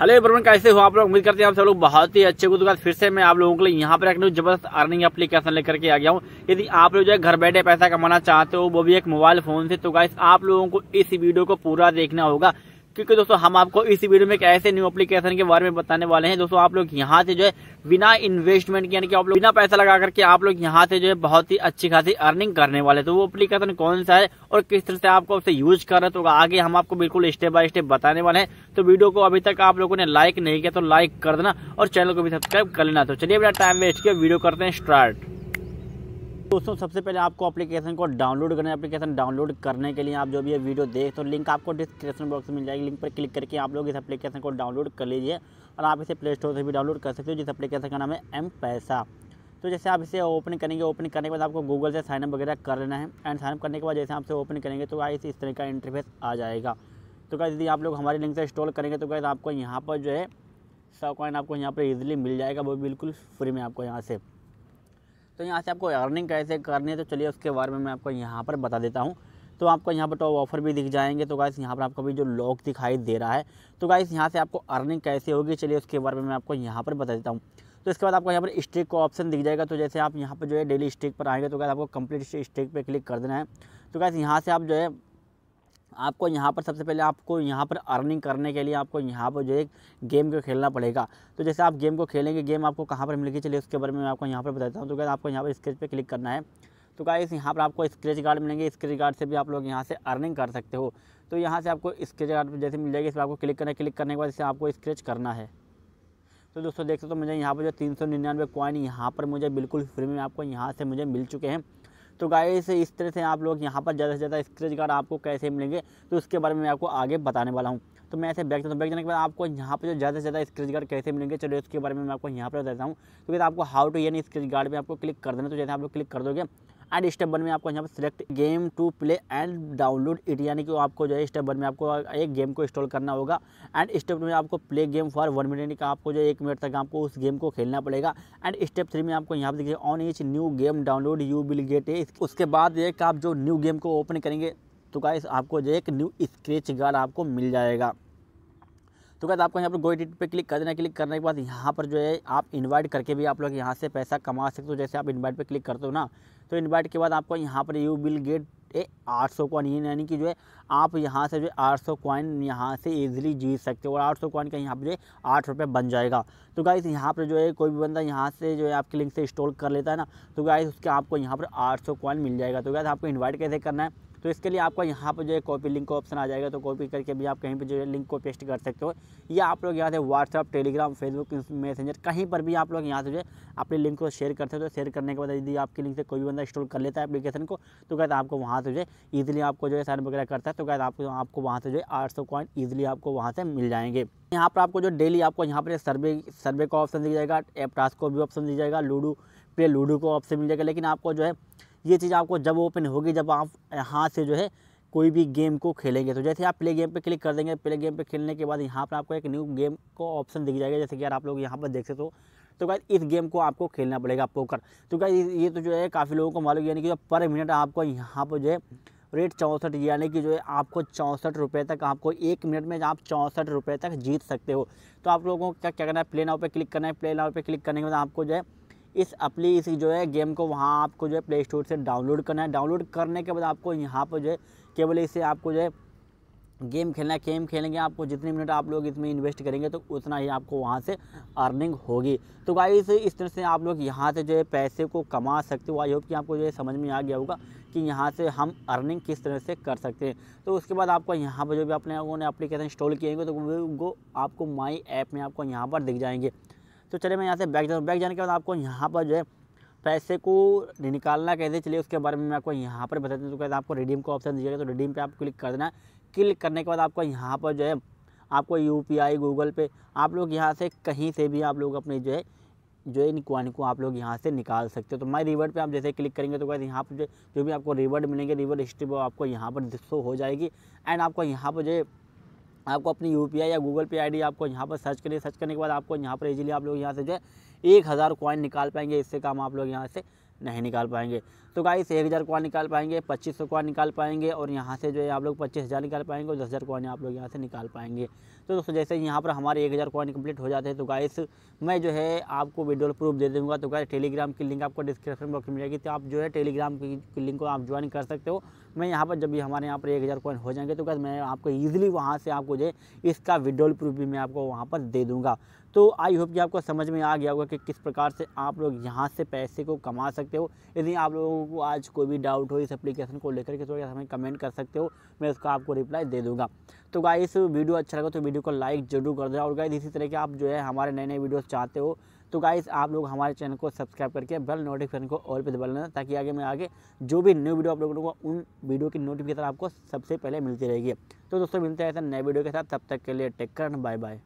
hello everyone कैसे हो आप लोग उम्मीद करते हैं आप सब लोग बहुत ही अच्छे तो फिर से मैं आप लोगों के लिए यहाँ पर एक न्यू जबरदस्त अर्निंग एप्लीकेशन लेकर के आ गया हूँ यदि आप लोग जो है घर बैठे पैसा कमाना चाहते हो वो भी एक मोबाइल फोन से तो गाइस आप लोगों को इस वीडियो को पूरा देखना होगा क्योंकि दोस्तों हम आपको इस वीडियो में एक ऐसे न्यू एप्लीकेशन के बारे में बताने वाले हैं दोस्तों आप लोग यहाँ से जो है बिना इन्वेस्टमेंट यानी कि आप लोग बिना पैसा लगा करके आप लोग यहाँ से जो है बहुत ही अच्छी खासी अर्निंग करने वाले तो वो एप्लीकेशन कौन सा है और किस तरह से आपको उसे यूज कर रहे तो आगे हम आपको बिल्कुल स्टेप बाय स्टेप बताने वाले हैं तो वीडियो को अभी तक आप लोगों ने लाइक नहीं किया तो लाइक कर देना और चैनल को भी सब्सक्राइब कर लेना तो चलिए बिना टाइम वेस्ट किया वीडियो करते हैं स्टार्ट दोस्तों सबसे पहले आपको एप्लीकेशन को डाउनलोड करना है एप्लीकेशन डाउनलोड करने के लिए आप जो भी ये वीडियो देख तो लिंक आपको डिस्क्रिप्शन बॉक्स में मिल जाएगी लिंक पर क्लिक करके आप लोग इस एप्लीकेशन को डाउनलोड कर लीजिए और आप इसे प्ले स्टोर से भी डाउनलोड कर सकते हो जिस एप्लीकेशन का नाम है एम पैसा तो जैसे आप इसे ओपन करेंगे ओपन करने के बाद आपको गूगल से साइनअप वगैरह कर लेना है एंड साइनअप करने के बाद जैसे आपसे ओपन करेंगे तो आई इस तरह का इंटरफेस आ जाएगा तो क्या यदि आप लोग हमारे लिंक से इंस्टॉल करेंगे तो क्या आपको यहाँ पर जो है सौ कॉइन आपको यहाँ पर ईजिली मिल जाएगा वो बिल्कुल फ्री में आपको यहाँ से तो यहाँ से आपको अर्निंग कैसे करनी है तो चलिए उसके बारे में मैं आपको यहाँ पर बता देता हूँ तो आपको यहाँ पर टॉप ऑफर भी दिख जाएंगे तो गाइस यहाँ पर आपको भी जो लॉक दिखाई दे रहा है तो गाइस यहाँ से आपको अर्निंग कैसे होगी चलिए उसके बारे में मैं आपको यहाँ पर बता देता हूँ तो इसके बाद आपको यहाँ पर स्टिक का ऑप्शन दिख जाएगा तो जैसे आप यहाँ पर जो है डेली स्टेक पर आएंगे तो गाइस आपको कंप्लीट स्टेक पर क्लिक कर देना है तो गाइस यहाँ से आप जो है आपको यहाँ पर सबसे पहले आपको यहाँ पर अर्निंग करने के लिए आपको यहाँ पर जो है गेम को खेलना पड़ेगा तो जैसे आप गेम को खेलेंगे गेम आपको कहाँ पर मिलेगी चलिए उसके बारे में मैं आपको यहाँ पर बताता हूँ तो क्या आपको यहाँ पर स्क्रेच पर क्लिक करना है तो इस यहाँ पर आपको स्क्रेच कार्ड मिलेंगे स्क्रेच कार्ड से भी आप लोग यहाँ से अर्निंग कर सकते हो तो यहाँ से आपको स्क्रेच कार्ड जैसे मिल जाएगी इस पर आपको क्लिक करना क्लिक करने के बाद इसे आपको स्क्रेच करना है तो दोस्तों देख सकते हो मुझे यहाँ पर जो तीन सौ निन्यानवे कॉइन यहाँ पर मुझे बिल्कुल फ्री में आपको यहाँ से मुझे मिल चुके हैं तो गाइस इस तरह से आप लोग यहाँ पर ज़्यादा से ज़्यादा स्क्रेच कार्ड आपको कैसे मिलेंगे तो उसके बारे में मैं आपको आगे बताने वाला हूँ तो मैं ऐसे बैग जाता हूँ बैग जाने के बाद आपको यहाँ पर जो ज़्यादा से ज़्यादा स्क्रेच गार्ड कैसे मिलेंगे चलो इसके बारे में मैं आपको यहाँ पर बताता हूँ तो फिर आपको how to earn scratch card पर आपको क्लिक कर देना तो जैसे आप लोग क्लिक कर दोगे एंड स्टेप वन में आपको यहाँ पर select game to play and download it यानी कि आपको जो है स्टेप वन में आपको एक गेम को इंस्टॉल करना होगा एंड स्टेप टू में आपको play game for one minute कि आपको जो एक मिनट तक आपको उस गेम को खेलना पड़ेगा एंड स्टेप थ्री में आपको यहाँ पर देखिए on each new game download you will get a उसके बाद एक आप जो न्यू गेम को ओपन करेंगे तो क्या आपको जो एक न्यू स्क्रेच गार्ड आपको मिल जाएगा तो क्या आपको यहाँ पर गो एडिट पे क्लिक कर देना क्लिक करने के बाद यहाँ पर जो है आप इनवाइट करके भी आप लोग यहाँ से पैसा कमा सकते हो जैसे आप इनवाइट पे क्लिक करते हो ना तो इन्वाइट के बाद आपको यहाँ पर यू विल गेट ए 800 सौ कॉइन यानी कि जो है आप यहाँ से जो है आठ सौ कॉइन यहाँ से इजीली जीत सकते हो और आठ सौ कॉइन का यहाँ पर जो है आठ रुपये बन जाएगा तो गाइस यहाँ पर जो है कोई भी बंदा यहाँ से जो है आपके लिंक से इंस्टॉल कर लेता है ना तो गाइस उसके आपको यहाँ पर आठ सौ कॉइन मिल जाएगा तो गाइस आपको इन्वाइट कैसे करना है तो इसके लिए आपका यहाँ पर जो है कॉपी लिंक का ऑप्शन आ जाएगा तो कॉपी करके भी आप कहीं पर जो है लिंक को पेस्ट कर सकते हो या आप लोग यहाँ से व्हाट्सअप टेलीग्राम फेसबुक मैसेंजर कहीं पर भी आप लोग यहाँ से जो है अपने लिंक को शेयर करते हो तो शेयर करने के बाद यदि आपके लिंक से कोई भी बंदा इंस्टॉल कर लेता है अपलीकेशन को तो कहते आपको वहाँ से जो है ईजिली आपको जो है साइन वगैरह करता है तो कहते आपको आपको वहाँ से जो है आठ सौ कॉइन ईजिली आपको वहाँ से मिल जाएंगे यहाँ पर आपको जो डेली आपको यहाँ पर सर्वे सर्वे का ऑप्शन दिया जाएगा एप टास्क को भी ऑप्शन दिया जाएगा लूडो पे लूडो को ऑप्शन मिल जाएगा लेकिन आपको जो है ये चीज़ आपको जब ओपन होगी जब आप यहाँ से जो है कोई भी गेम को खेलेंगे तो जैसे आप प्ले गेम पे क्लिक कर देंगे प्ले गेम पे खेलने के बाद यहाँ पर आपको एक न्यू गेम को ऑप्शन दिख जाएगा जैसे कि यार आप लोग यहाँ पर देख सकते हो तो क्या इस गेम को आपको खेलना पड़ेगा पोकर तो क्या ये तो जो है काफ़ी लोगों को मालूम यानी कि पर मिनट आपको यहाँ पर जो है रेट चौंसठ यानी कि जो है आपको चौंसठ रुपये तक आपको एक मिनट में आप चौंसठ रुपये तक जीत सकते हो तो आप लोगों को क्या क्या करना है प्ले नाव पे क्लिक करना है प्ले नाव पे क्लिक करने के बाद आपको जो है इस अपली इस जो है गेम को वहाँ आपको जो है प्ले स्टोर से डाउनलोड करना है डाउनलोड करने के बाद आपको यहाँ पर जो है केवल इसे आपको जो है गेम खेलना है गेम खेलेंगे आपको जितने मिनट आप लोग इसमें इन्वेस्ट करेंगे तो उतना ही आपको वहाँ से अर्निंग होगी तो गाइस इस तरह से आप लोग यहाँ से जो है पैसे को कमा सकते हो आई होप कि आपको जो है समझ में आ गया होगा कि यहाँ से हम अर्निंग किस तरह से कर सकते हैं तो उसके बाद आपको यहाँ पर जो भी अपने लोगों ने अप्लीकेशन इंस्टॉल किए होंगे तो वो आपको माई ऐप में आपको यहाँ पर दिख जाएंगे तो चलिए मैं यहाँ से बैग जाऊँ बैग जाने के बाद आपको यहाँ पर जो है पैसे को निकालना कैसे चलिए उसके बारे में मैं आपको यहाँ पर बता दूँ तो कैसे आपको रिडीम का ऑप्शन दीजिएगा तो रिडीम पे आप क्लिक कर देना क्लिक करने के बाद आपको यहाँ पर जो है आपको यू गूगल पे आप लोग यहाँ से कहीं से भी आप लोग अपने जो है जो है इन क्वानी को आप लोग यहाँ से निकाल सकते हो तो माई रिवर्ड पे आप जैसे क्लिक करेंगे तो कैसे यहाँ पर जो जो भी आपको रिवर्ड मिलेंगे रिवर्ड हिस्ट्री वो आपको यहाँ पर शो हो जाएगी एंड आपको यहाँ पर जो है आपको अपनी यू या गूगल पे आई आपको यहाँ पर सर्च करिए सर्च करने के बाद आपको यहाँ पर ईजिली आप लोग यहाँ से जो है एक हज़ार कॉइन निकाल पाएंगे इससे काम आप लोग यहाँ से नहीं निकाल पाएंगे तो गाइस एक हज़ार कॉइन निकाल पाएंगे पच्चीस सौ कॉइन निकाल पाएंगे और यहाँ से जो है आप लोग पच्चीस हज़ार निकाल पाएंगे और दस हज़ार कॉइन आप लोग यहाँ से निकाल पाएंगे तो दोस्तों जैसे यहाँ पर हमारे एक हज़ार कॉइन कम्प्लीट हो जाते हैं तो गाइस मैं जो है आपको वीडियो प्रूफ दे दूँगा तो गाइस टेलीग्राम की लिंक आपको डिस्क्रिप्शन बॉक्स में मिलेगी तो आप जो है टेलीग्राम की लिंक को आप ज्वाइन कर सकते हो मैं यहाँ पर जब भी हमारे यहाँ पर एक हज़ार कॉइन हो जाएंगे तो क्या मैं आपको ईजिली वहाँ से आपको जो इसका विड्रोल प्रूफ भी मैं आपको वहाँ पर दे दूँगा तो आई होप कि आपको समझ में आ गया होगा कि किस प्रकार से आप लोग यहाँ से पैसे को कमा सकते हो यदि आप लोगों को आज कोई भी डाउट हो इस एप्लीकेशन को लेकर के थोड़ा तो हमें कमेंट कर सकते हो मैं उसका आपको रिप्लाई दे दूँगा तो गाइस वीडियो अच्छा लगा तो वीडियो को लाइक जरूर कर दे और गाइस इसी तरह के आप जो है हमारे नए नए वीडियोज चाहते हो तो गाइस आप लोग हमारे चैनल को सब्सक्राइब करके बेल नोटिफिकेशन को और पे दबा लेना ताकि आगे मैं आगे जो भी न्यू वीडियो अपलोड करूँगा उन वीडियो की नोटिफिकेशन आपको सबसे पहले मिलती रहेगी तो दोस्तों मिलते हैं ऐसे नए वीडियो के साथ तब तक के लिए टेक कर बाय बाय